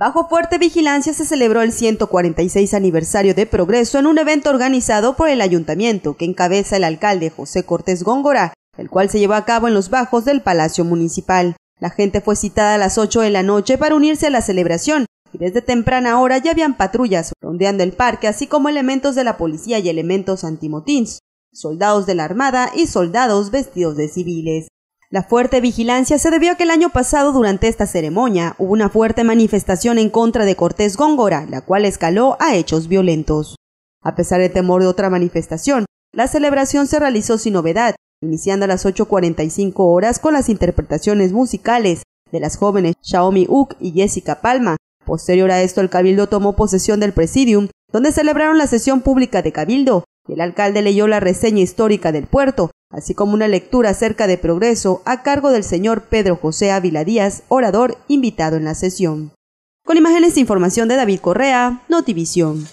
Bajo fuerte vigilancia se celebró el 146 aniversario de Progreso en un evento organizado por el ayuntamiento que encabeza el alcalde José Cortés Góngora, el cual se llevó a cabo en los bajos del Palacio Municipal. La gente fue citada a las 8 de la noche para unirse a la celebración y desde temprana hora ya habían patrullas rondeando el parque, así como elementos de la policía y elementos antimotins, soldados de la Armada y soldados vestidos de civiles. La fuerte vigilancia se debió a que el año pasado durante esta ceremonia hubo una fuerte manifestación en contra de Cortés Góngora, la cual escaló a hechos violentos. A pesar del temor de otra manifestación, la celebración se realizó sin novedad, iniciando a las 8.45 horas con las interpretaciones musicales de las jóvenes Xiaomi Uk y Jessica Palma. Posterior a esto, el Cabildo tomó posesión del Presidium, donde celebraron la sesión pública de Cabildo, el alcalde leyó la reseña histórica del puerto, así como una lectura acerca de progreso a cargo del señor Pedro José Ávila Díaz, orador invitado en la sesión. Con imágenes e información de David Correa, Notivisión.